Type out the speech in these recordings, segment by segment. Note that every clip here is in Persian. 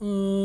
Uh,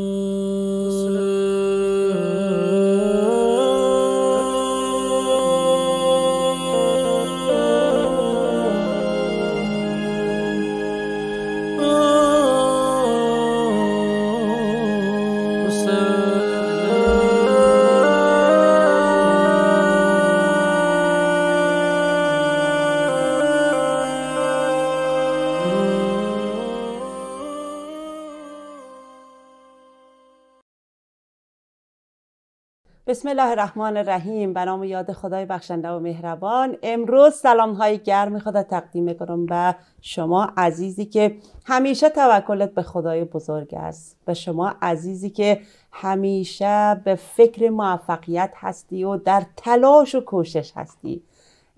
الله الرحمن الرحیم به نام یاد خدای بخشنده و مهربان امروز سلام های گرم خدا تقدیم میکنم به شما عزیزی که همیشه توکلت به خدای بزرگ است به شما عزیزی که همیشه به فکر موفقیت هستی و در تلاش و کوشش هستی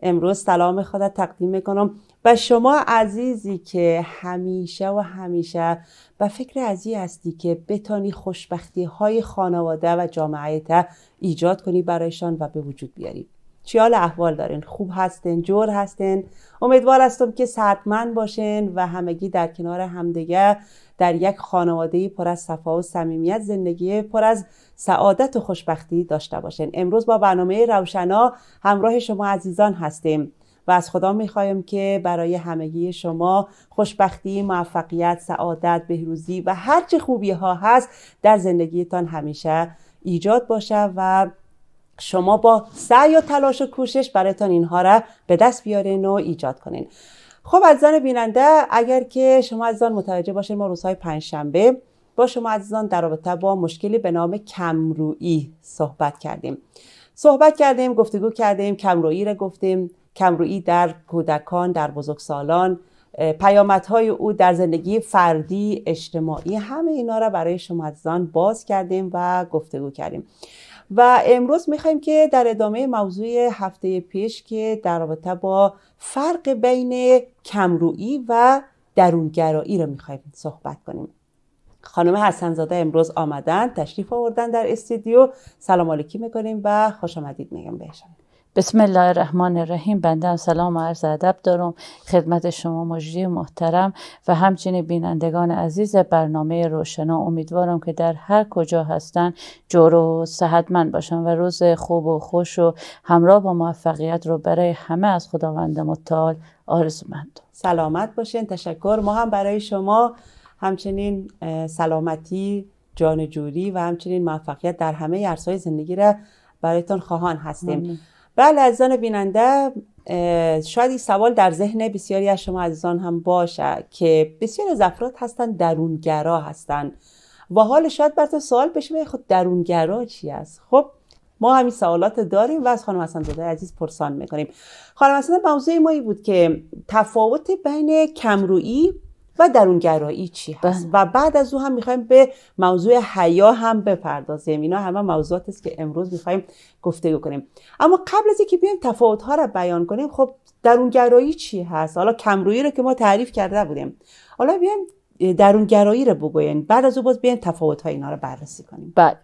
امروز سلام خدا تقدیم میکنم و شما عزیزی که همیشه و همیشه و فکر عزیزی هستی که بتانی خوشبختی های خانواده و جامعه تا ایجاد کنی برایشان و به وجود بیاری چیال احوال دارین خوب هستین؟ جور هستن امیدوار هستم که من باشین و همگی در کنار همدیگه در یک خانواده پر از صفا و صمیمیت زندگی پر از سعادت و خوشبختی داشته باشین امروز با برنامه روشنا همراه شما عزیزان هستیم و از خدا میخوایم که برای همگی شما خوشبختی، موفقیت، سعادت، بهروزی و هرچه خوبی ها هست در زندگیتان همیشه ایجاد باشه و شما با سعی و تلاش و کوشش برایتان اینها را به دست بیارین و ایجاد کنین خب عزیزان بیننده اگر که شما عزیزان متوجه باشین ما روزهای پنجشنبه با شما عزیزان در رابطه با مشکلی به نام کمرویی صحبت کردیم صحبت کردیم گفتگو کردیم کمرویی را گفتیم کمرویی در کودکان در بزرگسالان پیامدهای او در زندگی فردی اجتماعی همه اینا را برای شما عزیزان باز کردیم و گفتگو کردیم و امروز میخوایم که در ادامه موضوع هفته پیش که در رابطه با فرق بین کمرویی و درونگرایی را میخوایم صحبت کنیم خانم حسنزاده امروز آمدن تشریف آوردن در استودیو سلام علیکی میکنیم و خوش آمدید میگم بهشان بسم الله الرحمن الرحیم بنده هم سلام و عرض ادب دارم خدمت شما مجری محترم و همچنین بینندگان عزیز برنامه روشنا امیدوارم که در هر کجا هستن جور و صحتمند باشن و روز خوب و خوش و همراه با موفقیت رو برای همه از خداوند متعال آرزومند سلامت باشین تشکر ما هم برای شما همچنین سلامتی جان جوری و همچنین موفقیت در همه عرصه‌های زندگی را برایتون خواهان هستیم بله عزیزان بیننده شاید این سوال در ذهن بسیاری از شما عزیزان هم باشه که بسیاری از افراد هستن درونگرا هستن و حال شاید براتون سوال بشه خود خب درونگرا چی است خب ما همین سوالات داریم و از خانم حسن زاده عزیز پرسان میکنیم خانم حسن موضوع ما ای بود که تفاوت بین کمرویی و درونگرایی چی هست بله. و بعد از او هم میخوایم به موضوع حیا هم بپردازیم اینا همه موضوعاتی است که امروز میخوایم گفته کنیم اما قبل از اینکه بیایم تفاوت ها را بیان کنیم خب درونگرایی چی هست حالا کمرویی رو که ما تعریف کرده بودیم حالا بیایم درون گرایی رو بگوین بعد از او باز بیاین تفاوت های اینا رو بررسی کنیم بله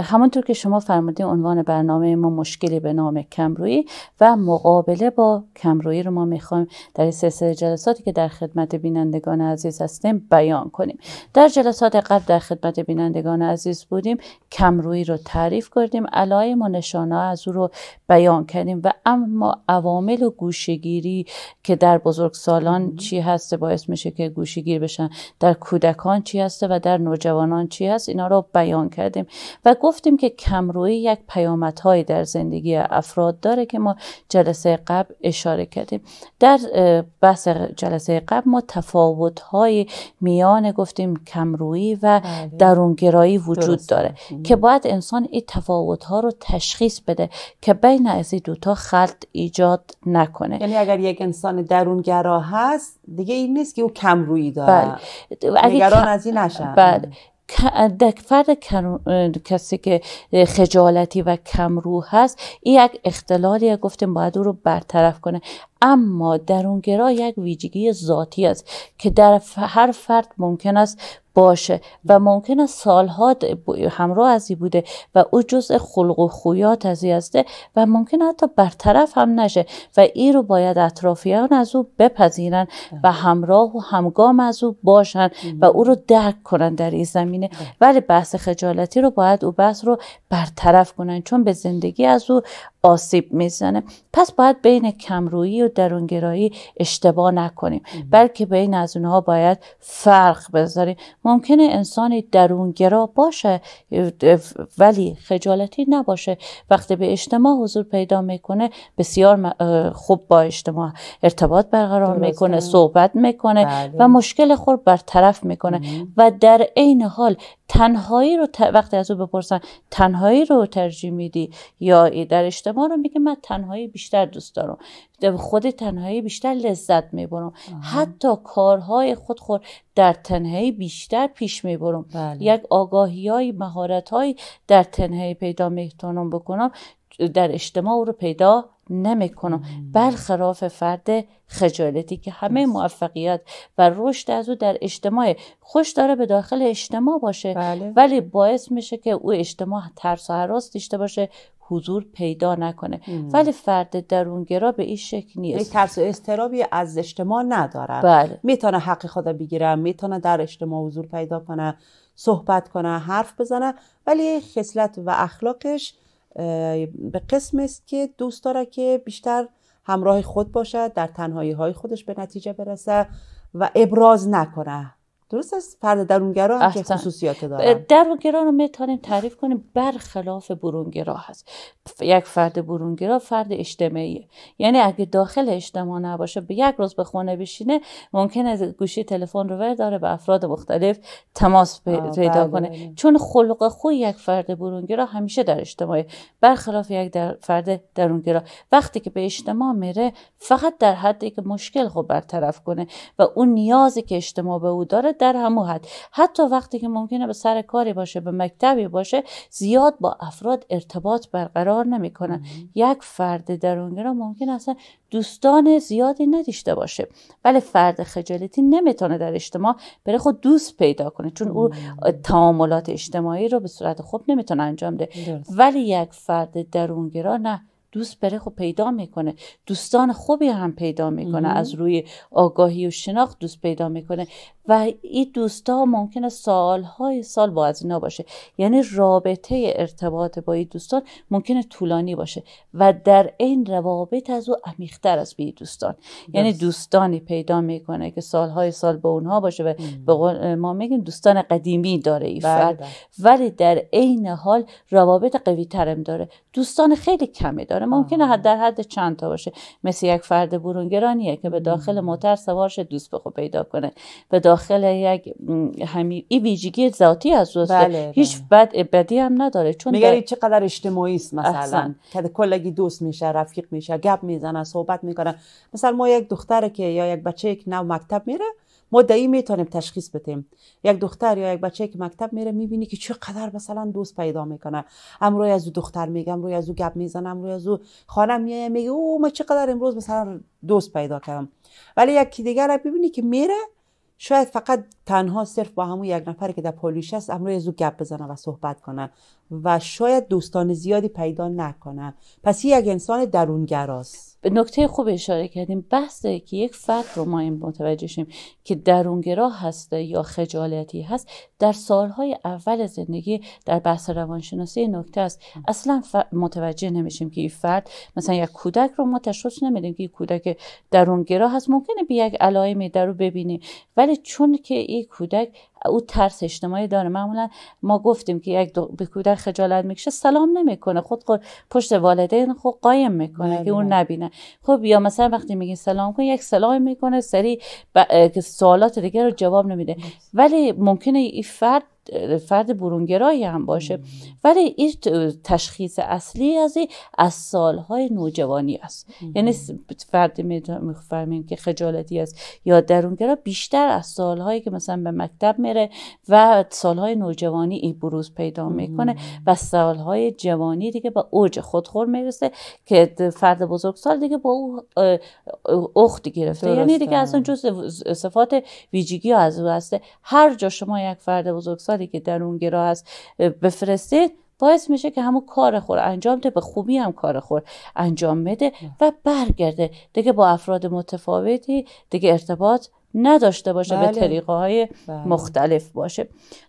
همانطور که شما فرمودین عنوان برنامه ما مشکلی به نام کمرویی و مقابله با کمرویی رو ما میخوایم در این سلسله جلساتی که در خدمت بینندگان عزیز هستیم بیان کنیم در جلسات قبل در خدمت بینندگان عزیز بودیم کمرویی رو تعریف کردیم علایم و نشانه از او رو بیان کردیم و اما عوامل و گوشگیری که در بزرگسالان چی هست باعث میشه که گوشگیر بشن در کودکان چی هسته و در نوجوانان چی هست اینا رو بیان کردیم و گفتیم که کمرویی یک پیامدهایی در زندگی افراد داره که ما جلسه قبل اشاره کردیم در بحث جلسه قبل ما های میان گفتیم کمرویی و بله. درونگرایی وجود داره که باید انسان این ها رو تشخیص بده که بین از این دوتا خلط ایجاد نکنه یعنی اگر یک انسان درونگرا هست دیگه این نیست که او کمرویی داره بله. نگران از این نشن بله فرد کسی که خجالتی و کمرو هست این یک اختلالی گفتیم باید او رو برطرف کنه اما درونگرا یک ویژگی ذاتی است که در هر فرد ممکن است باشه و ممکن است سالها همراه از بوده و او جزء خلق و خویات ازی هسته و ممکن حتی برطرف هم نشه و ای رو باید اطرافیان از او بپذیرن و بله. همراه و همگام از او باشن و بله. او رو درک کنن در این زمینه بله. ولی بحث خجالتی رو باید او بحث رو برطرف کنن چون به زندگی از او آسیب میزنه پس باید بین کمرویی و درونگرایی اشتباه نکنیم بلکه بین از اونها باید فرق بذاریم ممکنه انسانی درونگرا باشه ولی خجالتی نباشه وقتی به اجتماع حضور پیدا میکنه بسیار خوب با اجتماع ارتباط برقرار میکنه صحبت میکنه بله. و مشکل خور برطرف میکنه و در عین حال تنهایی رو وقتی از او بپرسن تنهایی رو ترجیح میدی یا در اجتماع رو میگه من تنهایی بیشتر دوست دارم خود تنهایی بیشتر لذت میبرم حتی کارهای خود خود در تنهایی بیشتر پیش میبرم بله. یک آگاهی های مهارت های در تنهایی پیدا میتونم بکنم در اجتماع رو پیدا نمیکنم برخلاف فرد خجالتی که همه موفقیت و رشد از او در اجتماع خوش داره به داخل اجتماع باشه بله. ولی باعث میشه که او اجتماع ترس و حراس داشته باشه حضور پیدا نکنه ولی فرد درونگرا به این شکل نیست یعنی ترس و استرابی از اجتماع نداره. بله. میتونه حق خدا بگیره میتونه در اجتماع حضور پیدا کنه صحبت کنه حرف بزنه ولی خصلت و اخلاقش به قسم است که دوست داره که بیشتر همراه خود باشد در تنهایی های خودش به نتیجه برسه و ابراز نکنه درست است فرد درونگرا هم که خصوصیات دارن درونگرا رو میتونیم تعریف کنیم برخلاف برونگرا هست یک فرد برونگرا فرد اجتماعیه یعنی اگه داخل اجتماع نباشه به یک روز به خونه بشینه از گوشی تلفن رو داره به افراد مختلف تماس پیدا بله، کنه بله. چون خلق خوی یک فرد برونگرا همیشه در اجتماع برخلاف یک در فرد درونگرا وقتی که به اجتماع میره فقط در حدی که مشکل خوب برطرف کنه و اون نیازی که اجتماع به او داره در همو حد حتی وقتی که ممکنه به سر کاری باشه به مکتبی باشه زیاد با افراد ارتباط برقرار نمیکنن یک فرد درونگرا ممکن اصلا دوستان زیادی نداشته باشه ولی فرد خجالتی نمیتونه در اجتماع برای خود دوست پیدا کنه چون او تعاملات اجتماعی رو به صورت خوب نمیتونه انجام ده ولی یک فرد درونگرا نه دوست بره خب پیدا میکنه دوستان خوبی هم پیدا میکنه از روی آگاهی و شناخت دوست پیدا میکنه و این دوستا ممکنه سالهای سال با از اینا باشه یعنی رابطه ارتباط با این دوستان ممکنه طولانی باشه و در این روابط از او عمیقتر از به دوستان یعنی دوستانی پیدا میکنه که سالهای سال با اونها باشه و ما میگیم دوستان قدیمی داره این بله، فرد بله. ولی در عین حال روابط قوی ترم داره دوستان خیلی کمی داره داره ممکنه حد در حد چند تا باشه مثل یک فرد برونگرانیه که به داخل موتر سوارش دوست بخو پیدا کنه به داخل یک همین این ویژگی ذاتی از دوست بله، هیچ بله. بد بدی هم نداره چون میگه چقدر اجتماعی است مثلا که کلگی دوست میشه رفیق میشه گپ میزنه صحبت میکنه مثلا ما یک دختره که یا یک بچه یک نو مکتب میره ما دایی میتونیم تشخیص بدیم یک دختر یا یک بچه که مکتب میره میبینی که چقدر مثلا دوست پیدا میکنه امروی از او دختر میگم، روی از او گپ میزنم امروی از او خانم میایه میگه او ما چقدر امروز مثلا دوست پیدا کردم ولی یکی دیگر را ببینی که میره شاید فقط تنها صرف با همون یک نفر که در پولیش است امروی از او گپ بزنه و صحبت کنه و شاید دوستان زیادی پیدا نکنه پس یک انسان درونگراست به نکته خوب اشاره کردیم بحثه که یک فرد رو ما این متوجه شیم که درونگراه هست یا خجالتی هست در سالهای اول زندگی در بحث روانشناسی نکته است اصلا متوجه نمیشیم که این فرد مثلا یک کودک رو ما تشخیص نمیدیم که یک کودک درونگراه هست ممکنه به یک علائمی در رو ببینیم ولی چون که این کودک او ترس اجتماعی داره معمولا ما گفتیم که یک به کودک خجالت میکشه سلام نمیکنه خود, پشت والدین خود قایم میکنه که اون بله. نبینه خب یا مثلا وقتی میگی سلام کن یک سلام میکنه سری ب... سوالات دیگه رو جواب نمیده ولی ممکنه این فرد فرد برونگرایی هم باشه ولی این تشخیص اصلی از از سالهای نوجوانی است یعنی فرد میفهمیم که خجالتی است یا درونگرا بیشتر از سالهایی که مثلا به مکتب میره و سالهای نوجوانی این بروز پیدا میکنه و سالهای جوانی دیگه به اوج خودخور میرسه که فرد بزرگسال دیگه با او اخت گرفته درسته. یعنی دیگه اصلا جز صفات ویژگی از او هسته هر جا شما یک فرد بزرگسال که در اون گراه هست بفرستید باعث میشه که همون کار خور انجام ده به خوبی هم کار خور انجام بده و برگرده دیگه با افراد متفاوتی دیگه ارتباط نداشته باشه به بله. طریقه های بله. مختلف باشه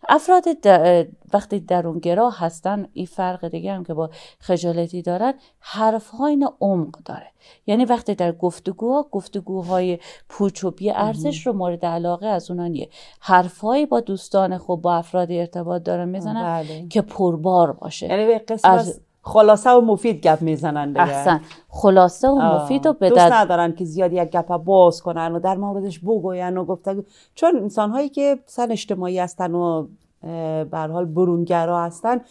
افراد در... وقتی درونگرا هستن این فرق دیگه هم که با خجالتی دارن حرف های عمق داره یعنی وقتی در گفتگوها گفتگوهای پوچ و بی ارزش رو مورد علاقه از اونانیه حرفهایی با دوستان خوب با افراد ارتباط دارن میزنن بله. که پربار باشه یعنی به قسم از خلاصه و مفید گپ میزنن احسن خلاصه و مفید و بدد دوست ندارن که زیاد یک گپ باز کنن و در موردش بگوین و گفتن چون انسان هایی که سن اجتماعی هستن و به حال برونگرا هستن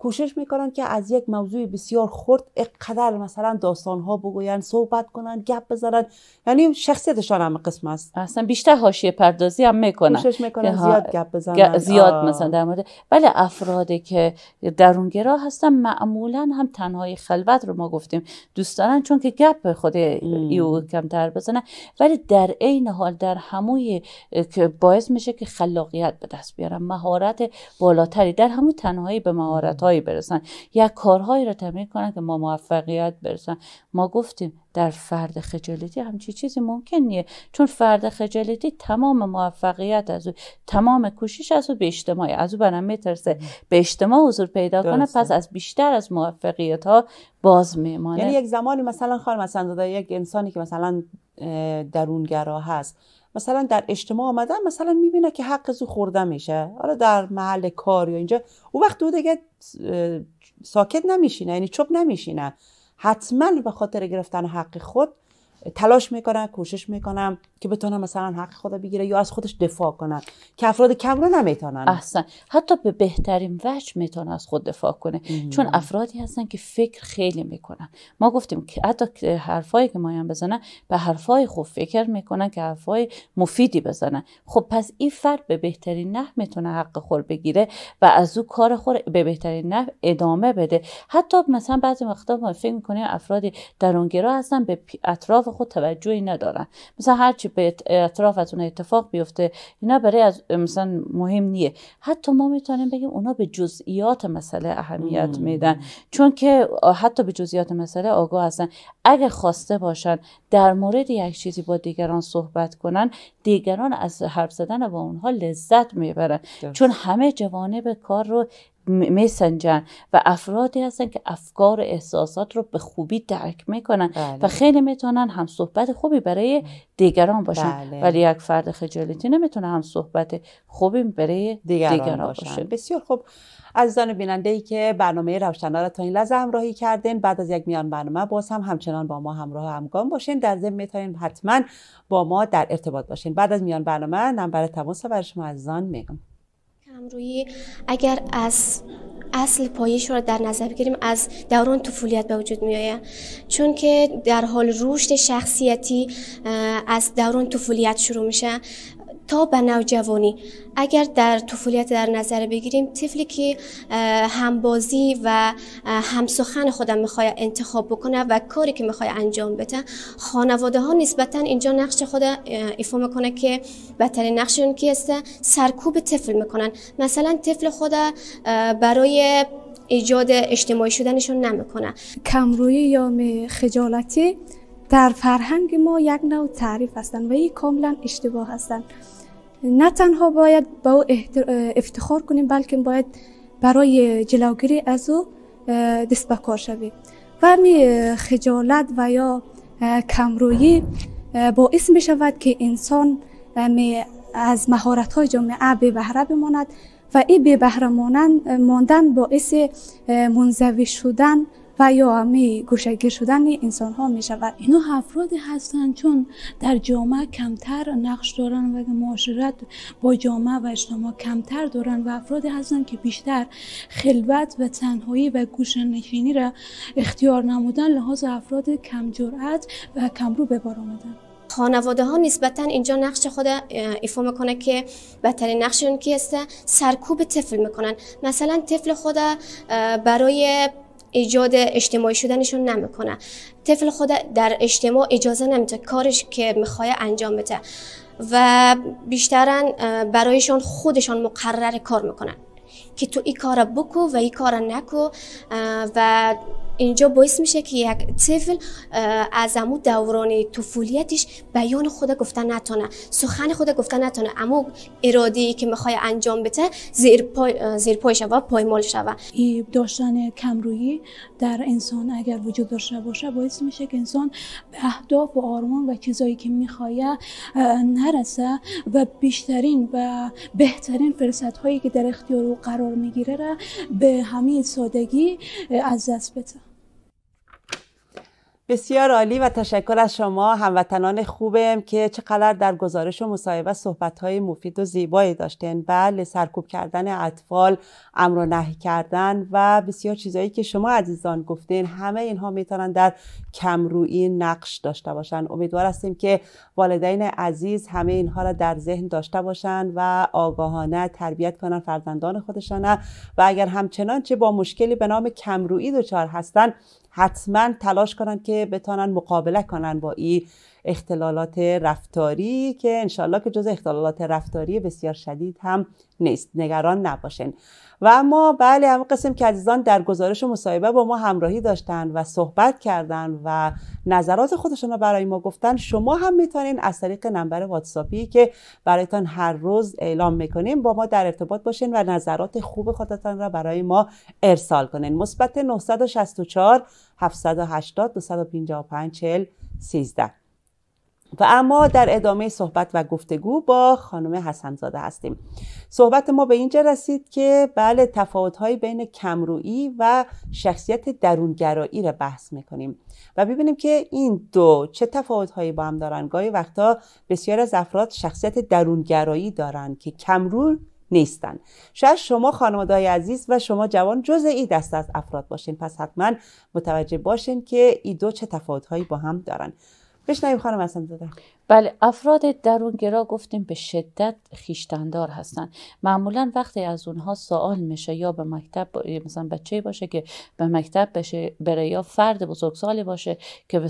کوشش میکنن که از یک موضوع بسیار خرد اقدر مثلا داستان ها بگوین صحبت کنن گپ بزنن یعنی شخصیتشان هم قسم است اصلا بیشتر حاشیه پردازی هم میکنن کوشش میکنن زیاد گپ بزنن زیاد مثلا در مورد ولی بله، افرادی که درونگرا هستن معمولا هم تنهای خلوت رو ما گفتیم دوست دارن چون که گپ خود ایو کمتر بزنن ولی در عین حال در هموی که باعث میشه که خلاقیت به دست بیارن مهارت بالاتری در همون تنهایی به مهارت برسن یا کارهایی را تمرین کنن که ما موفقیت برسن ما گفتیم در فرد خجالتی همچی چیزی ممکن نیه چون فرد خجالتی تمام موفقیت از او تمام کوشش از او به اجتماعی از او برم میترسه به اجتماع حضور پیدا کنه پس از بیشتر از موفقیت ها باز میمانه یعنی یک زمانی مثلا خانم مثلا یک انسانی که مثلا درونگرا هست مثلا در اجتماع آمدن مثلا میبینه که حق زو خورده میشه حالا در محل کار یا اینجا او وقت او دیگه ساکت نمیشینه یعنی چوب نمیشینه حتما به خاطر گرفتن حق خود تلاش میکنن کوشش میکنن که بتونن مثلا حق خدا بگیره یا از خودش دفاع کنن که افراد کمرو نمیتونن احسن حتی به بهترین وجه میتونه از خود دفاع کنه چون افرادی هستن که فکر خیلی میکنن ما گفتیم که حتی حرفایی که مایان بزنن به حرفای خوب فکر میکنن که حرفای مفیدی بزنن خب پس این فرد به بهترین نه میتونه حق خور بگیره و از او کار خور به بهترین نحو ادامه بده حتی مثلا بعضی وقتا ما فکر میکنیم افرادی درونگرا هستن به اطراف خود توجهی ندارن مثلا هرچی به اطرافتون اتفاق بیفته اینا برای از مثلا مهم نیه حتی ما میتونیم بگیم اونا به جزئیات مسئله اهمیت میدن چون که حتی به جزئیات مسئله آگاه هستن اگه خواسته باشن در مورد یک چیزی با دیگران صحبت کنن دیگران از حرف زدن با اونها لذت میبرن چون همه جوانب کار رو میسنجن و افرادی هستن که افکار و احساسات رو به خوبی درک میکنن و بله. خیلی میتونن هم صحبت خوبی برای دیگران باشن بله. ولی یک فرد خجالتی نمیتونه هم صحبت خوبی برای دیگران, دیگران باشن. بسیار خوب عزیزان بیننده ای که برنامه روشنا را تا این لحظه همراهی کردین بعد از یک میان برنامه باز هم همچنان با ما همراه همگام باشین در ضمن میتونین حتما با ما در ارتباط باشین بعد از میان برنامه نمبر تماس برای شما عزیزان میگم کمرویی اگر از اصل پایش رو در نظر بگیریم از دوران طفولیت به وجود می آید چون که در حال رشد شخصیتی از دوران طفولیت شروع میشه تا به نوجوانی اگر در طفولیت در نظر بگیریم طفلی که همبازی و همسخن خودم میخواد انتخاب بکنه و کاری که میخواد انجام بده خانواده ها نسبتا اینجا نقش خود ایفا میکنه که بدترین اون که است سرکوب طفل میکنن مثلا طفل خود برای ایجاد اجتماعی شدنشون نمیکنه کمروی یا خجالتی در فرهنگ ما یک نوع تعریف هستند و این کاملا اشتباه هستند نه تنها باید به با افتخار کنیم بلکه باید برای جلوگیری از او دست به کار و می خجالت و یا کمرویی باعث می شود که انسان از مهارت های جامعه به بهره بماند و این به بهره ماندن باعث منزوی شدن و یا همی گوشگیر شدن انسان ها می شود اینا افرادی هستند چون در جامعه کمتر نقش دارن و معاشرت با جامعه و اجتماع کمتر دارن و افرادی هستند که بیشتر خلوت و تنهایی و گوشنشینی را اختیار نمودن لحاظ افراد کم جرأت و کمرو به بار آمدن خانواده ها نسبتا اینجا نقش خود ایفا میکنه که بهترین نقششون کی هسته سرکوب طفل میکنن مثلا طفل خود برای ایجاد اجتماعی شدنشون نمیکنه طفل خود در اجتماع اجازه نمیده کارش که میخوای انجام بده و بیشترن برایشان خودشان مقرر کار میکنن که تو این کار بکو و این کار نکو و اینجا باعث میشه که یک طفل از امو دوران طفولیتش بیان خود گفتن نتونه سخن خود گفتن نتونه اما اراده ای که میخوای انجام بده زیر پای زیر پای شوه پایمال شوه داشتن کمرویی در انسان اگر وجود داشته باشه باعث میشه که انسان به اهداف و آرمان و چیزایی که میخواد نرسه و بیشترین و بهترین فرصت هایی که در اختیار او قرار میگیره را به همین سادگی از دست بده بسیار عالی و تشکر از شما هموطنان خوبم که چقدر در گزارش و مصاحبه صحبتهای مفید و زیبایی داشتن بله سرکوب کردن اطفال امر و نهی کردن و بسیار چیزایی که شما عزیزان گفتین همه اینها میتونن در کمرویی نقش داشته باشن امیدوار هستیم که والدین عزیز همه اینها را در ذهن داشته باشن و آگاهانه تربیت کنن فرزندان خودشان و اگر همچنان چه با مشکلی به نام کمرویی دچار هستن حتما تلاش کنن که بتانن مقابله کنن با این اختلالات رفتاری که انشالله که جز اختلالات رفتاری بسیار شدید هم نیست نگران نباشین و اما بله همه قسم که عزیزان در گزارش و مصاحبه با ما همراهی داشتن و صحبت کردن و نظرات خودشان را برای ما گفتن شما هم میتونین از طریق نمبر واتساپی که برایتان هر روز اعلام میکنیم با ما در ارتباط باشین و نظرات خوب خودتان را برای ما ارسال کنین مثبت 964 780 255 40 13 و اما در ادامه صحبت و گفتگو با خانم حسنزاده هستیم صحبت ما به اینجا رسید که بله تفاوت‌های بین کمرویی و شخصیت درونگرایی را بحث میکنیم و ببینیم که این دو چه تفاوتهایی با هم دارن گاهی وقتا بسیار از افراد شخصیت درونگرایی دارند که کمرو نیستن شاید شما خانواده عزیز و شما جوان ای دست از افراد باشین پس حتما متوجه باشین که این دو چه تفاوت‌هایی با هم دارن بشنویم خانم اصلا زاده بله افراد درونگرا گفتیم به شدت خیشتندار هستن معمولا وقتی از اونها سوال میشه یا به مکتب مثلا بچه باشه که به مکتب بشه بره یا فرد بزرگسالی باشه که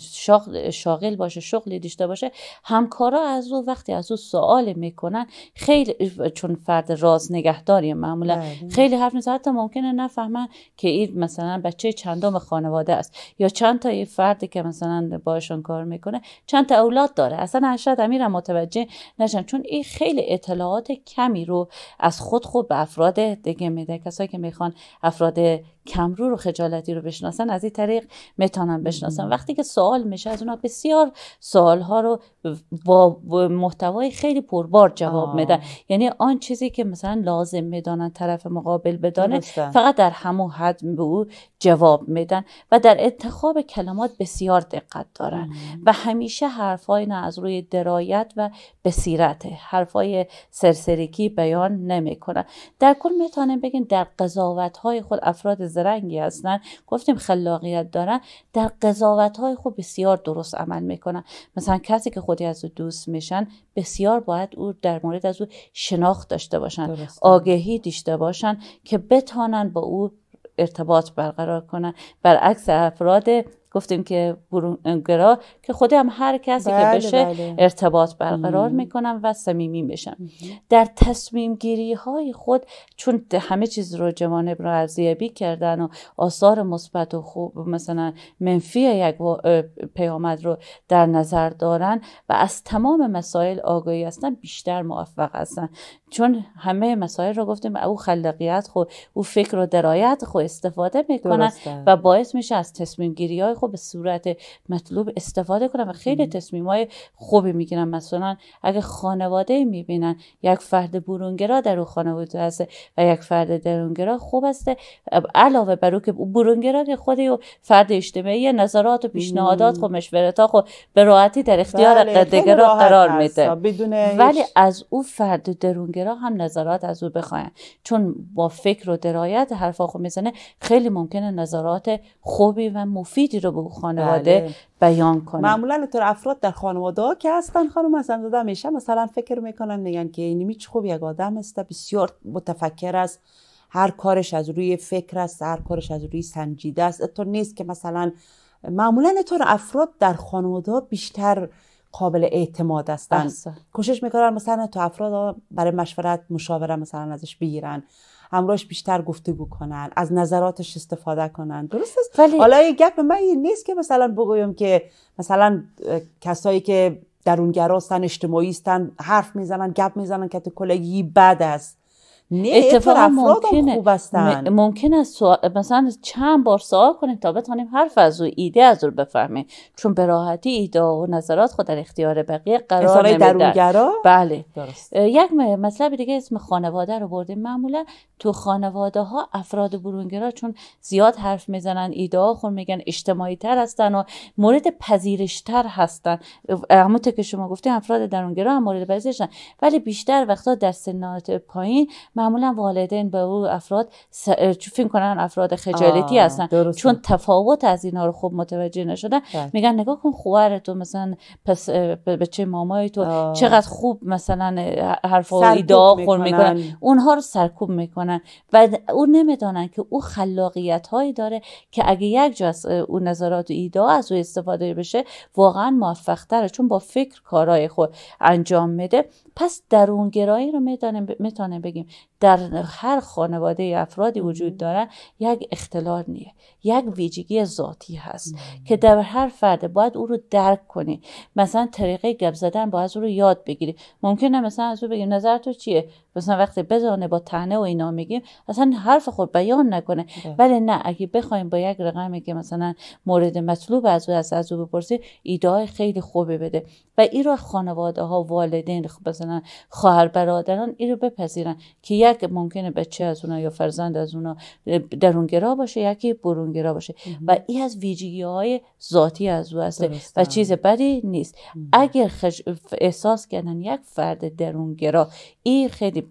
شاغل, شاغل باشه شغلی داشته باشه همکارا از او وقتی از او سوال میکنن خیلی چون فرد راز نگهداری معمولا بله. خیلی حرف نیست حتی ممکنه نفهمن که این مثلا بچه چندم خانواده است یا چند تا فردی که مثلا باشون کار میکنه چند تا داره اصلا ارشد امیرم متوجه نشن چون این خیلی اطلاعات کمی رو از خود خود به افراد دیگه میده کسایی که میخوان افراد کمرو رو خجالتی رو بشناسن از این طریق میتونن بشناسن وقتی که سوال میشه از اونا بسیار سوال ها رو با محتوای خیلی پربار جواب میدن یعنی آن چیزی که مثلا لازم میدانن طرف مقابل بدانه فقط در همون حد به او جواب میدن و در انتخاب کلمات بسیار دقت دارن و همیشه حرفای نه از روی درایت و بسیرته حرفای سرسریکی بیان نمیکنن در کل میتونیم بگین در قضاوت های خود افراد رنگی هستن گفتیم خلاقیت دارن در قضاوت های خود بسیار درست عمل میکنن مثلا کسی که خودی از او دوست میشن بسیار باید او در مورد از او شناخت داشته باشن آگهی داشته باشن که بتانن با او ارتباط برقرار کنن برعکس افراد گفتیم که برونگرا که خودم هر کسی که بله، بشه بله. ارتباط برقرار میکنم و صمیمی میشم در تصمیم گیری های خود چون همه چیز رو رو ارزیابی کردن و آثار مثبت و خوب مثلا منفی یک پیامد رو در نظر دارن و از تمام مسائل آگاهی هستن بیشتر موفق هستن چون همه مسائل رو گفتیم او خلاقیت خو او فکر و درایت خو استفاده میکنن و باعث میشه از تصمیم گیری های خب به صورت مطلوب استفاده کنم و خیلی های خوبی میگیرم مثلا اگه خانواده میبینن یک فرد برونگرا در اون خانواده هست و یک فرد درونگرا خوب هسته علاوه بر او که برونگرا خود و فرد اجتماعی نظرات و پیشنهادات و مشورت ها به راحتی در اختیار بله، قرار میده ولی از او فرد درونگرا هم نظرات از او بخواین چون با فکر و درایت حرفا خو خب میزنه خیلی ممکنه نظرات خوبی و مفیدی رو رو به خانواده بله. بیان کنه معمولا طور افراد در خانواده که هستن خانم مثلا داده میشه مثلا فکر میکنن میگن که اینمی چه خوب یک آدم است بسیار متفکر است هر کارش از روی فکر است هر کارش از روی سنجیده است تو نیست که مثلا معمولا طور افراد در خانواده بیشتر قابل اعتماد هستن کوشش میکنن مثلا تو افراد برای مشورت مشاوره مثلا ازش بگیرن همراهش بیشتر گفته بکنن از نظراتش استفاده کنن درست است حالا یه گپ من این نیست که مثلا بگویم که مثلا کسایی که درونگرا اون اجتماعی حرف میزنن گپ میزنن که کلگی بد است نه اتفاق ممکنه خوب هستن. ممکن است سوال... مثلا چند بار سوال کنیم تا بتونیم حرف از او ایده از رو بفهمیم چون به راحتی ایده و نظرات خود در اختیار بقیه قرار نمیدن بله درست. یک مطلب دیگه اسم خانواده رو بردیم معمولا تو خانواده ها افراد برونگرا چون زیاد حرف میزنن ایده ها خون میگن اجتماعی تر هستن و مورد پذیرش تر هستن همونطور که شما گفتی افراد درونگرا هم مورد پذیرشن ولی بیشتر وقتا در سنات پایین معمولا والدین به او افراد س... فکر کنن افراد خجالتی هستن چون تفاوت از اینا رو خوب متوجه نشدن بله. میگن نگاه کن خواهر تو مثلا پس بچه مامای تو چقدر خوب مثلا حرف داغ خور میکنن اونها رو سرکوب میکنن و او نمیدانن که او خلاقیت هایی داره که اگه یک جا از او نظرات و از او استفاده بشه واقعا موفق تره چون با فکر کارهای خود انجام میده پس درونگرایی رو میتونیم بگیم در هر خانواده افرادی وجود دارن یک اختلال نیه یک ویژگی ذاتی هست که در هر فرد باید او رو درک کنی مثلا طریقه گپ زدن باید او رو یاد بگیری ممکنه مثلا از او بگیم نظر تو چیه مثلا وقتی بزانه با تنه و اینا میگیم اصلا حرف خود بیان نکنه ده. بله. ولی نه اگه بخوایم با یک رقمی که مثلا مورد مطلوب از او از او بپرسی ایده خیلی خوبی بده و این رو خانواده ها والدین مثلا خواهر برادران این رو بپذیرن که یک ممکنه بچه از اونا یا فرزند از اونا درونگرا باشه یکی برونگرا باشه و این از ویژگی های ذاتی از او هسته و چیز بدی نیست اگر احساس کردن یک فرد درونگرا این خیلی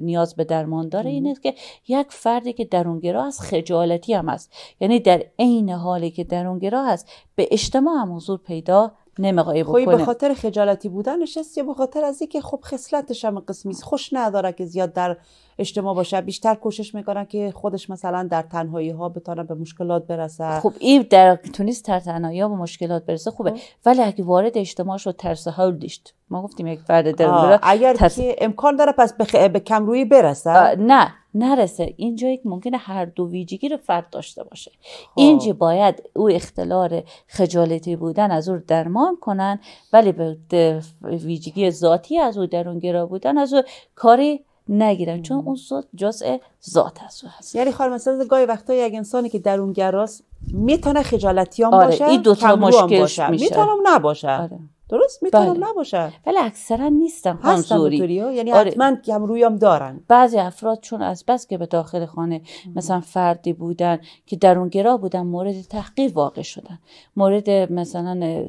نیاز به درمان داره این است که یک فردی که درونگرا از خجالتی هم است یعنی در عین حالی که درونگرا هست به اجتماع هم حضور پیدا نمیخوای خب، بکنه به خاطر خجالتی بودنش است یا به خاطر از اینکه خب خصلتش هم قسمی خوش نداره که زیاد در اجتماع باشه بیشتر کوشش میکنن که خودش مثلا در تنهایی ها بتونه به مشکلات برسه خب این در تونیس تر تنهایی ها به مشکلات برسه خوبه خب. ولی اگه وارد اجتماع شد ترس حال دیشت ما گفتیم یک فرد در اگر که امکان داره پس به, بخ... به کمرویی برسه نه نرسه اینجا یک ممکنه هر دو ویژگی رو فرد داشته باشه خب. اینجا باید او اختلال خجالتی بودن از او درمان کنن ولی به ویژگی ذاتی از او درونگرا بودن از او کاری نگیرن چون اون صد جزء ذات از او هست یعنی خانم مثلا گاهی وقتا یک انسانی که درونگراست میتونه خجالتی هم آره، باشه این دو تا مشکل میشه میتونه نباشه آره. درست میتونم بله. ولی اکثرا نیستن خانزوری یعنی آره. حتما هم رویام دارن بعضی افراد چون از بس که به داخل خانه مثلا فردی بودن که گراه بودن مورد تحقیر واقع شدن مورد مثلا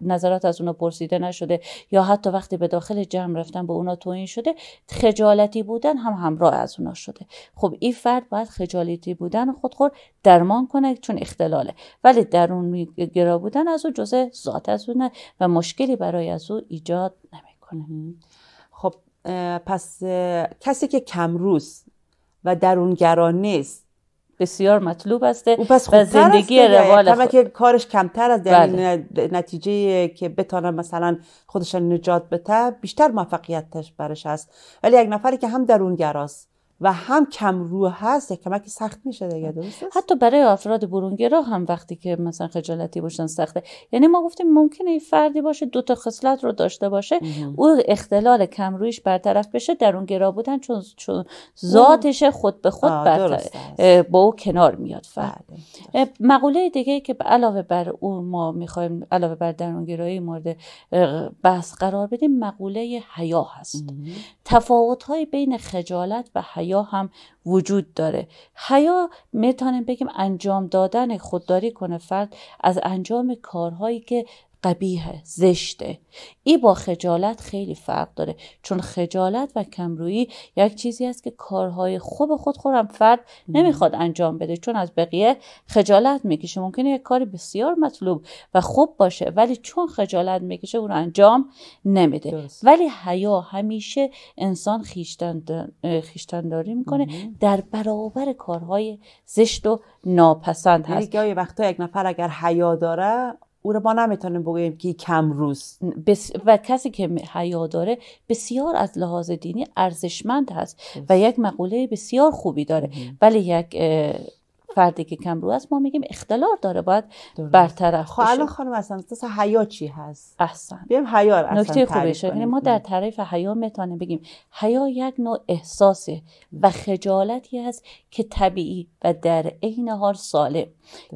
نظرات از اونا پرسیده نشده یا حتی وقتی به داخل جمع رفتن به اونا توین شده خجالتی بودن هم همراه از اونا شده خب این فرد باید خجالتی بودن خودخور درمان کنه چون اختلاله ولی درون گرا بودن از او جزء ذات از او نه و مشکلی برای از او ایجاد نمیکنه خب پس کسی که کمروز و درونگرا نیست بسیار مطلوب است و پس زندگی روال خود. که کارش کمتر از یعنی بله. نتیجه که بتانه مثلا خودش نجات بته بیشتر موفقیتش برش هست ولی یک نفری که هم درونگراست و هم کم روح هست که کمک سخت میشه دیگه درسته حتی برای افراد برونگرا هم وقتی که مثلا خجالتی باشن سخته یعنی ما گفتیم ممکنه این فردی باشه دو تا خصلت رو داشته باشه او اختلال کم رویش برطرف بشه گرا بودن چون چون ذاتش خود به خود با او کنار میاد فرد بله، مقوله دیگه که علاوه بر او ما میخوایم علاوه بر درونگرایی مورد بحث قرار بدیم مقوله حیا هست تفاوت بین خجالت و حیا هم وجود داره حیا میتونیم بگیم انجام دادن خودداری کنه فرد از انجام کارهایی که قبیه زشته ای با خجالت خیلی فرق داره چون خجالت و کمرویی یک چیزی است که کارهای خوب خود خورم فرد نمیخواد انجام بده چون از بقیه خجالت میکشه ممکنه یک کاری بسیار مطلوب و خوب باشه ولی چون خجالت میکشه اون انجام نمیده ولی حیا همیشه انسان خیشتنداری میکنه در برابر کارهای زشت و ناپسند یعنی هست گاهی وقتا یک نفر اگر حیا داره او رو ما نمیتونیم بگوییم که کم روز و کسی که حیا داره بسیار از لحاظ دینی ارزشمند هست و یک مقوله بسیار خوبی داره ولی یک فردی که کم است ما میگیم اختلال داره باید برطرف خب الان خانم اصلا حیا چی هست احسن بیم حیا اصلا نکته یعنی ما در خب. تعریف حیا میتونیم بگیم حیا یک نوع احساسه و خجالتی است که طبیعی و در عین حال سالم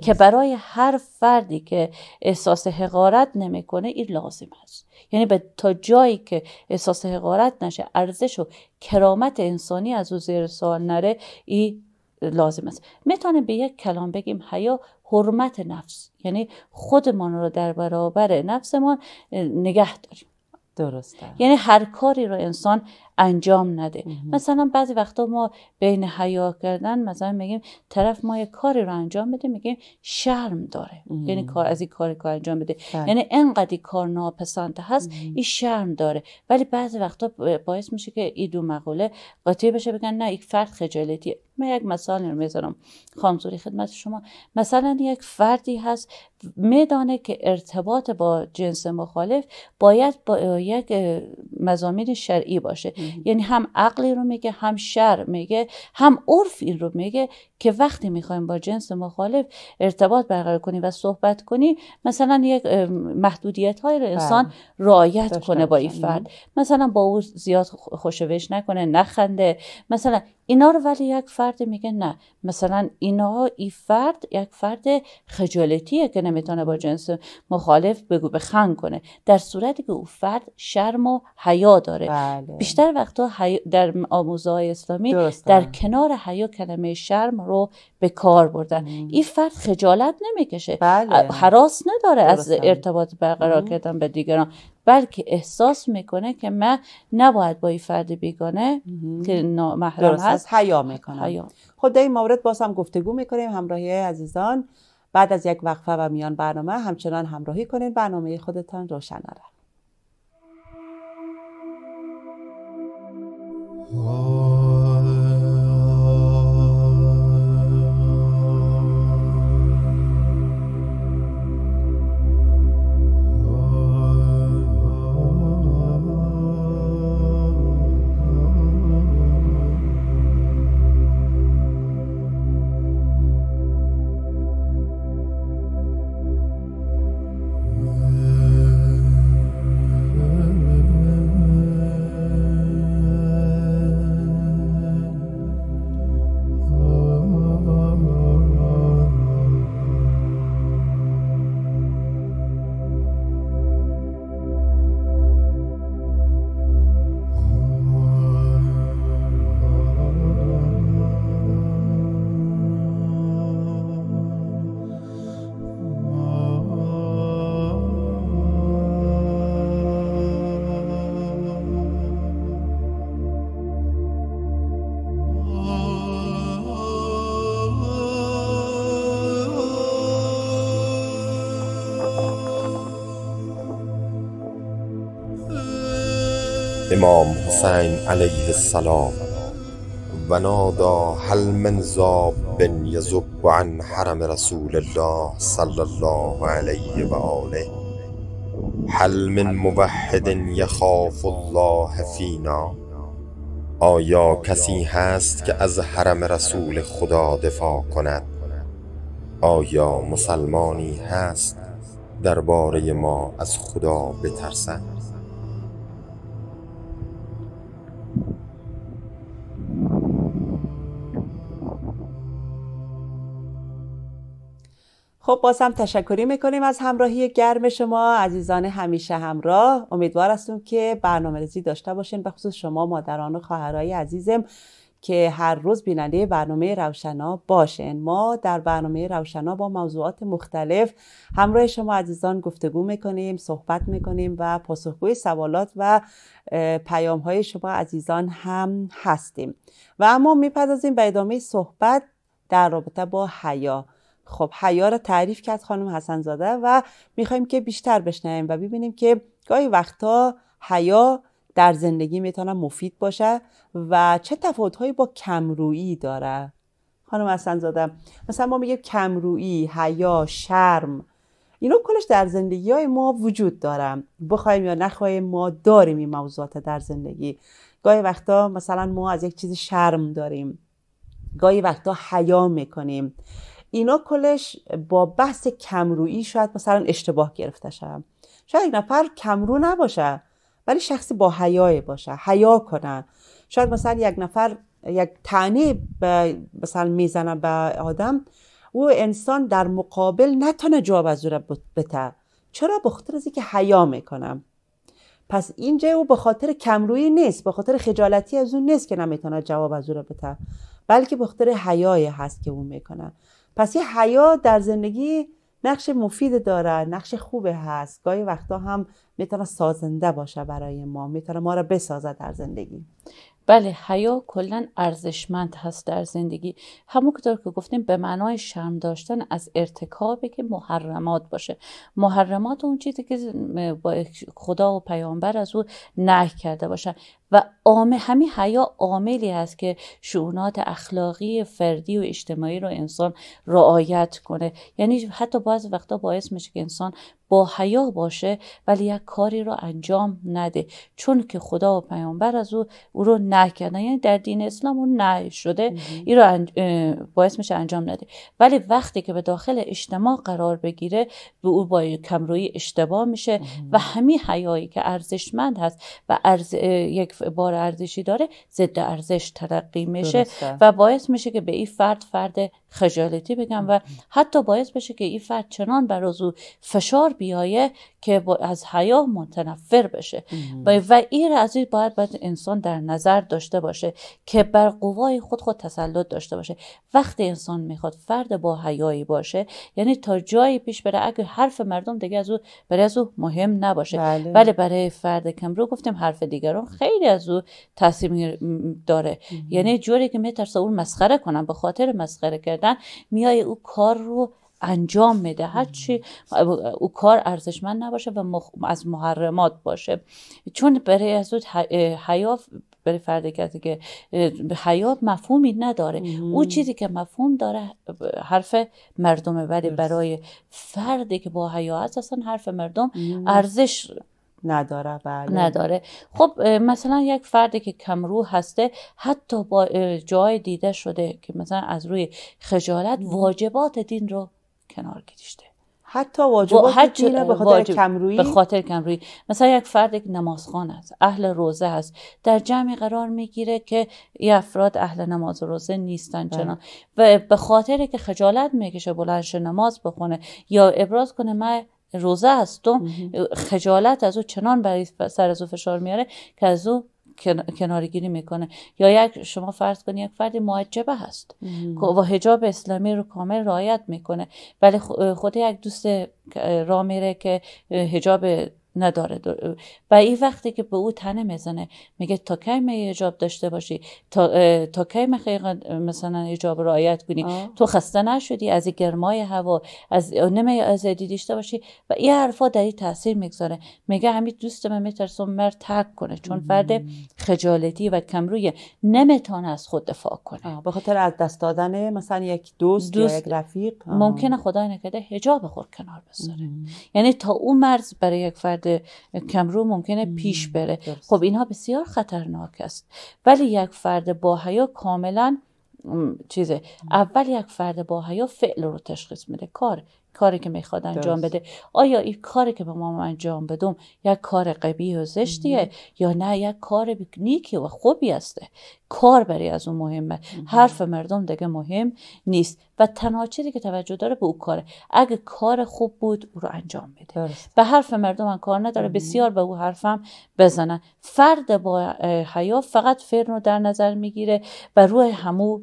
که برای هر فردی که احساس حقارت نمیکنه این لازم هست یعنی به تا جایی که احساس حقارت نشه ارزش و کرامت انسانی از او زیر سوال نره این لازم است میتونیم به یک کلام بگیم حیا حرمت نفس یعنی خودمان را در برابر نفسمان نگه داریم درسته یعنی هر کاری را انسان انجام نده مثلا بعضی وقتا ما بین حیا کردن مثلا میگیم طرف ما یه کاری رو انجام بده میگیم شرم داره یعنی کار از این که کار انجام بده بله. یعنی انقدی کار ناپسند هست این شرم داره ولی بعضی وقتا باعث میشه که این دو مقوله قاطی بشه بگن نه یک فرد خجالتیه من یک مثال رو میذارم خامزوری خدمت شما مثلا یک فردی هست میدانه که ارتباط با جنس مخالف باید با یک مزامین شرعی باشه یعنی هم عقلی رو میگه هم شر میگه هم عرف این رو میگه که وقتی میخوایم با جنس مخالف ارتباط برقرار کنی و صحبت کنی مثلا یک محدودیت های رو بله. انسان رعایت کنه با این فرد مثلا با او زیاد خوشوش نکنه نخنده مثلا اینا رو ولی یک فرد میگه نه مثلا اینا این فرد یک فرد خجالتیه که نمیتونه با جنس مخالف بگو بخن کنه در صورتی که او فرد شرم و حیا داره بله. بیشتر وقتا در آموزهای اسلامی در کنار حیا کلمه شرم رو به کار بردن این فرد خجالت نمیکشه بله. حراس نداره از ارتباط برقرار کردن به دیگران بلکه احساس میکنه که من نباید با این فرد بیگانه که محرم هست حیا میکنم خب در این مورد باز هم گفتگو میکنیم همراهی عزیزان بعد از یک وقفه و میان برنامه همچنان همراهی کنین برنامه خودتان روشن امام حسین علیه السلام و نادا هل من زاب بن یزب عن حرم رسول الله صلی الله علیه و آله هل من موحد یخاف الله فینا آیا کسی هست که از حرم رسول خدا دفاع کند آیا مسلمانی هست درباره ما از خدا بترسد خب بازم هم تشکری میکنیم از همراهی گرم شما عزیزان همیشه همراه امیدوار هستم که برنامه ریزی داشته باشین به خصوص شما مادران و خواهرای عزیزم که هر روز بیننده برنامه روشنا باشین ما در برنامه روشنا با موضوعات مختلف همراه شما عزیزان گفتگو میکنیم صحبت میکنیم و پاسخگوی سوالات و پیام های شما عزیزان هم هستیم و اما میپردازیم به ادامه صحبت در رابطه با حیا خب حیا را تعریف کرد خانم حسن زاده و میخوایم که بیشتر بشنویم و ببینیم که گاهی وقتا حیا در زندگی میتونه مفید باشه و چه تفاوتهایی با کمرویی داره خانم حسن زاده مثلا ما میگیم کمرویی حیا شرم اینا کلش در زندگی های ما وجود دارم بخوایم یا نخواهیم ما داریم این موضوعات در زندگی گاهی وقتا مثلا ما از یک چیز شرم داریم گاهی وقتا حیا میکنیم اینا کلش با بحث کمرویی شاید مثلا اشتباه گرفته گرفتشم شاید یک نفر کمرو نباشه ولی شخصی با حیای باشه حیا کنه شاید مثلا یک نفر یک تعنی مثلا میزنه به آدم او انسان در مقابل نتونه جواب از او بته چرا بخاطر خاطر از که حیا میکنم پس اینجا او به خاطر کمرویی نیست به خاطر خجالتی از اون نیست که نمیتونه جواب از او بته بلکه به خاطر حیای هست که او میکنه پس یه حیات در زندگی نقش مفید داره، نقش خوبه هست گاهی وقتا هم میتونه سازنده باشه برای ما میتونه ما را بسازه در زندگی بله حیا کلا ارزشمند هست در زندگی کدار که گفتیم به معنای شرم داشتن از ارتکابی که محرمات باشه محرمات اون چیزی که خدا و پیامبر از او نه کرده باشن و عامه همین حیا عاملی هست که شعونات اخلاقی فردی و اجتماعی رو انسان رعایت کنه یعنی حتی بعض وقتا باعث میشه که انسان با حیا باشه ولی یک کاری رو انجام نده چون که خدا و پیامبر از او او رو نه یعنی در دین اسلام اون نه شده این رو انج... باعث میشه انجام نده ولی وقتی که به داخل اجتماع قرار بگیره به او با کمروی اشتباه میشه و همین حیایی که ارزشمند هست و یک بار ارزشی داره ضد ارزش ترقی میشه و باعث میشه که به این فرد فرد خجالتی بگم و حتی باعث بشه که این فرد چنان بر او فشار بیایه که از حیا متنفر بشه و این از این باید باید انسان در نظر داشته باشه که بر قوای خود خود تسلط داشته باشه وقتی انسان میخواد فرد با حیایی باشه یعنی تا جایی پیش بره اگر حرف مردم دیگه از او برای از او مهم نباشه بله. برای فرد کمرو گفتیم حرف دیگران خیلی از او تاثیر داره یعنی جوری که میترسه اون مسخره کنم به خاطر مسخره کرد کردن میای او کار رو انجام میده هرچی او کار ارزشمند نباشه و از محرمات باشه چون برای از حیا برای فرد که حیا مفهومی نداره او چیزی که مفهوم داره حرف مردم ولی برای فردی که با حیا هست اصلا حرف مردم ارزش نداره بله. نداره خب مثلا یک فردی که کمرو هسته حتی با جای دیده شده که مثلا از روی خجالت واجبات دین رو کنار گذاشته حتی واجبات دین رو به خاطر واجب... به خاطر مثلا یک فرد که نمازخوان است اهل روزه است در جمعی قرار میگیره که این افراد اهل نماز و روزه نیستن بله. چنان و به خاطر که خجالت میکشه بلندش نماز بخونه یا ابراز کنه من روزه هست و خجالت از او چنان برای سر از او فشار میاره که از او کنارگیری میکنه یا یک شما فرض کنید یک فرد معجبه هست و حجاب اسلامی رو کامل رعایت میکنه ولی خود یک دوست را میره که حجاب نداره و این وقتی که به او تنه میزنه میگه تا کی می اجاب داشته باشی تا, تا کی مثلا اجاب رعایت کنی تو خسته نشدی از گرمای هوا از نمی از داشته باشی و این حرفا در این تاثیر میگذاره میگه همین دوست من میترسم مر ترک کنه چون فرد خجالتی و کمروی نمیتونه از خود دفاع کنه به خاطر از دست دادن مثلا یک دوست, دوست یا یک رفیق ممکنه خدا نکرده حجاب خود کنار بذاره یعنی تا اون مرز برای یک فرد کمرو ممکنه پیش بره خب اینها بسیار خطرناک است ولی یک فرد باهیا کاملا چیزه اول یک فرد باهیا فعل رو تشخیص میده کار کاری که میخواد انجام بده آیا این کاری که به ما انجام بدم یک کار قبیه و زشتیه یا نه یک کار نیکی و خوبی هسته کار برای از اون مهمه حرف مردم دیگه مهم نیست و تنها چیزی که توجه داره به اون کاره اگه کار خوب بود او رو انجام بده به حرف مردم هم کار نداره بسیار به او حرفم بزنن فرد با حیا فقط فرن رو در نظر میگیره و روی همو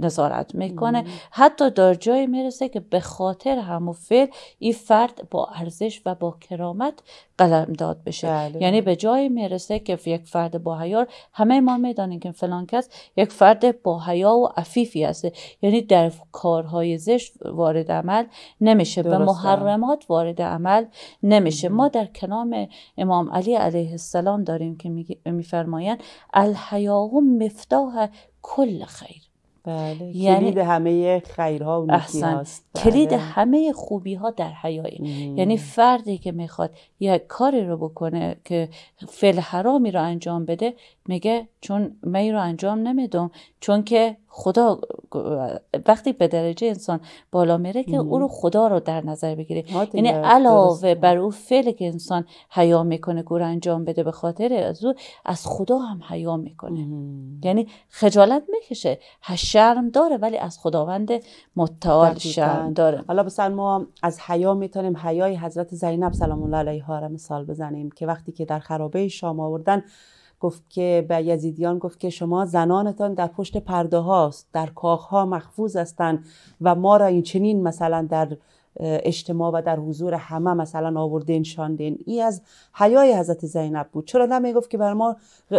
نظارت میکنه حتی در جایی میرسه که به خاطر همو فعل این فرد با ارزش و با کرامت قلم داد بشه بله. یعنی به جایی میرسه که یک فرد با حیار همه ما میدانیم که فلان کس یک فرد با حیا و عفیفی هست یعنی در کارهای زشت وارد عمل نمیشه به محرمات وارد عمل نمیشه ما در کلام امام علی علیه السلام داریم که میفرمایند الحیاه مفتاح کل خیر بله. یعنی کلید همه خیرها و نیکی هاست کلید بله. همه خوبی ها در حیایی یعنی فردی که میخواد یک کاری رو بکنه که فعل حرامی رو انجام بده میگه چون من رو انجام نمیدم چون که خدا وقتی به درجه انسان بالا میره که او رو خدا رو در نظر بگیره یعنی علاوه بر او فعل که انسان حیا میکنه گور انجام بده به خاطر از او از خدا هم حیا میکنه یعنی خجالت میکشه شرم داره ولی از خداوند متعال شرم داره حالا مثلا ما از حیا میتونیم حیای حضرت زینب سلام الله علیها را مثال بزنیم که وقتی که در خرابه شام آوردن گفت که به یزیدیان گفت که شما زنانتان در پشت پرده هاست در کاخ ها محفوظ هستند و ما را این چنین مثلا در اجتماع و در حضور همه مثلا آوردین شاندین ای از حیای حضرت زینب بود چرا نمی گفت که بر ما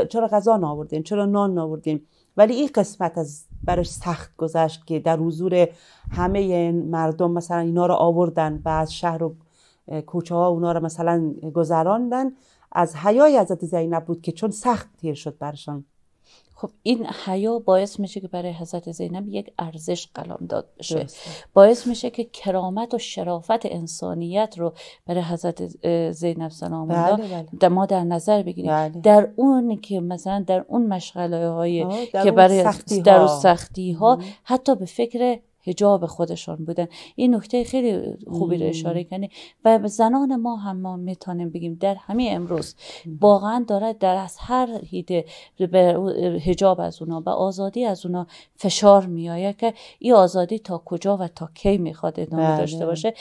چرا غذا ناوردین چرا نان ناوردین ولی این قسمت از برش سخت گذشت که در حضور همه مردم مثلا اینا رو آوردن و از شهر و کوچه ها اونا را مثلا گذراندن از حیای حضرت زینب بود که چون سخت تیر شد برشان خب این حیا باعث میشه که برای حضرت زینب یک ارزش قلم داد بشه باعث میشه که کرامت و شرافت انسانیت رو برای حضرت زینب سلام بله، الله بله ما در نظر بگیریم بله. در اون که مثلا در اون مشغله های که برای سختی ها. در سختی ها حتی به فکر هجاب خودشان بودن این نکته خیلی خوبی رو اشاره کنی و زنان ما هم ما میتونیم بگیم در همین امروز واقعا دارد در از هر هیده به هجاب از اونا و آزادی از اونا فشار میآید که این آزادی تا کجا و تا کی میخواد ادامه بله. داشته باشه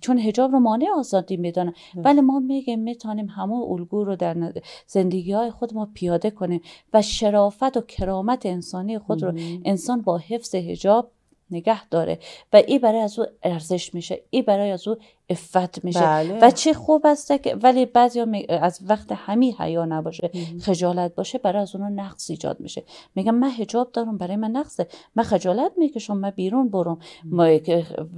چون هجاب رو مانع آزادی میدانن بله. ولی ما میگیم میتونیم همون الگو رو در زندگی های خود ما پیاده کنیم و شرافت و کرامت انسانی خود رو انسان با حفظ حجاب نگه داره و ای برای از او ارزش میشه ای برای از او افت میشه بله. و چه خوب است که ولی بعضی می... از وقت همی حیا نباشه خجالت باشه برای از اونو نقص ایجاد میشه میگم من حجاب دارم برای من نقصه من خجالت میکشم من بیرون برم ما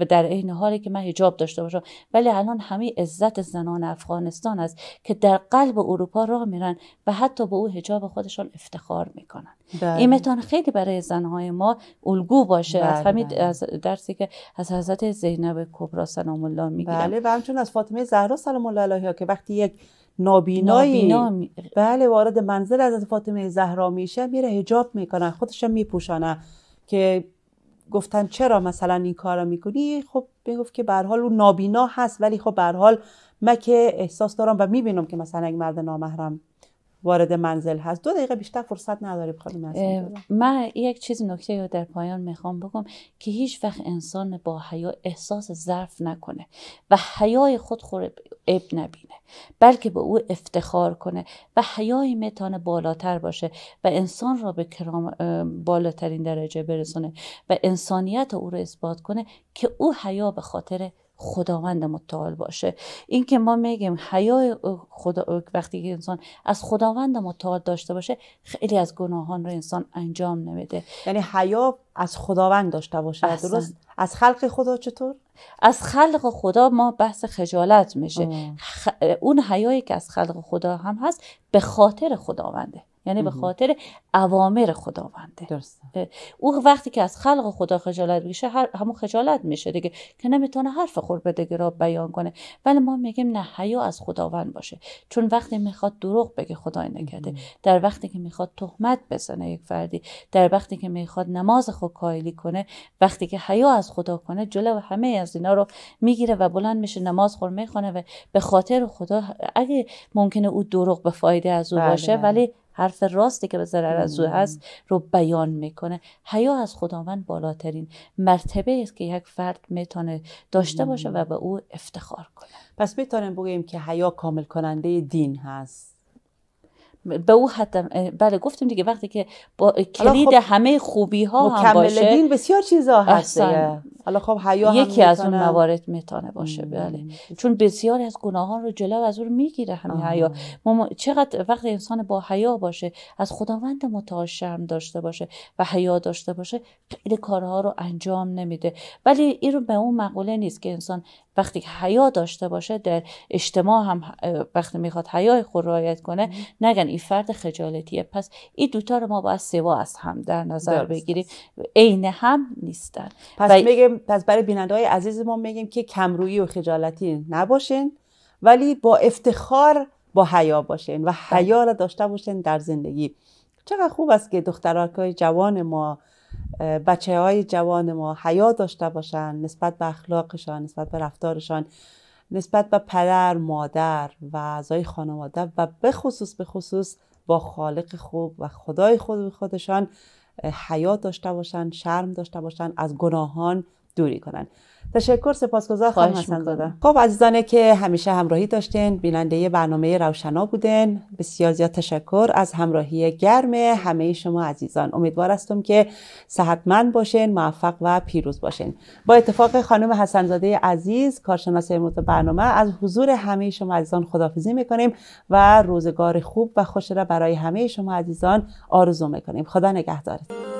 در این حالی که من حجاب داشته باشم ولی الان همه عزت زنان افغانستان است که در قلب اروپا راه میرن و حتی به او حجاب خودشان افتخار میکنن بله. این میتونه خیلی برای زنهای ما الگو باشه بله،, بله. از همین درسی که از حضرت زینب کبرا سلام الله میگه بله و همچنین از فاطمه زهرا سلام الله علیها که وقتی یک نابینایی نابینا... بله وارد منزل از فاطمه زهرا میشه میره حجاب میکنه خودش هم میپوشانه که گفتن چرا مثلا این کارا میکنی خب میگفت که به حال اون نابینا هست ولی خب به حال من که احساس دارم و میبینم که مثلا یک مرد نامحرم وارد منزل هست دو دقیقه بیشتر فرصت نداریم خانم من یک چیز نکته رو در پایان میخوام بگم که هیچ وقت انسان با حیا احساس ضعف نکنه و حیای خود خوره اب نبینه بلکه به او افتخار کنه و حیایی میتانه بالاتر باشه و انسان را به کرام بالاترین درجه برسونه و انسانیت او را اثبات کنه که او حیا به خاطر خداوند متعال باشه این که ما میگیم حیا خدا وقتی که انسان از خداوند متعال داشته باشه خیلی از گناهان رو انسان انجام نمیده یعنی حیا از خداوند داشته باشه درست از خلق خدا چطور از خلق خدا ما بحث خجالت میشه اون حیایی که از خلق خدا هم هست به خاطر خداونده یعنی به خاطر اوامر خداونده درسته. او وقتی که از خلق خدا خجالت میشه هر همون خجالت میشه دیگه که نمیتونه حرف به را بیان کنه ولی ما میگیم نه حیا از خداوند باشه چون وقتی میخواد دروغ بگه خدای نکرده در وقتی که میخواد تهمت بزنه یک فردی در وقتی که میخواد نماز خود کایلی کنه وقتی که حیا از خدا کنه جلو همه از اینا رو میگیره و بلند میشه نماز خور میخونه و به خاطر خدا اگه ممکنه او دروغ به فایده از او بله، باشه بله. ولی حرف راستی که به ضرر از او هست رو بیان میکنه حیا از خداوند بالاترین مرتبه است که یک فرد میتونه داشته باشه و به او افتخار کنه پس میتونیم بگیم که حیا کامل کننده دین هست به حتی، بله گفتیم دیگه وقتی که با خب کلید همه خوبی ها هم باشه دین بسیار چیزا هست حالا خب حیا یکی از اون موارد میتونه باشه بله چون بسیار از گناهان رو جلو از اون میگیره همین حیا ما چقدر وقتی انسان با حیا باشه از خداوند متعال شرم داشته باشه و حیا داشته باشه خیلی کارها رو انجام نمیده ولی این رو به اون مقوله نیست که انسان وقتی حیا داشته باشه در اجتماع هم وقتی میخواد حیای خود رعایت کنه نگن این فرد خجالتیه پس این دوتا رو ما باید سوا از هم در نظر بگیریم عین هم نیستن پس پس برای های عزیز ما میگیم که کمرویی و خجالتی نباشین ولی با افتخار با حیا باشین و بله. حیا را داشته باشین در زندگی چقدر خوب است که دخترهای جوان ما بچه های جوان ما حیا داشته باشن نسبت به اخلاقشان نسبت به رفتارشان نسبت به پدر مادر و اعضای خانواده و به خصوص به خصوص با خالق خوب و خدای خود خودشان حیا داشته باشن شرم داشته باشن از گناهان دوری کنن تشکر سپاسگزار خانم حسن خب عزیزانه که همیشه همراهی داشتین بیننده برنامه روشنا بودن بسیار زیاد تشکر از همراهی گرم همه شما عزیزان امیدوار هستم که صحتمند باشین موفق و پیروز باشین با اتفاق خانم حسنزاده عزیز کارشناس امروز برنامه از حضور همه شما عزیزان خدافیزی میکنیم و روزگار خوب و خوش را برای همه شما عزیزان آرزو میکنیم خدا نگهدارتون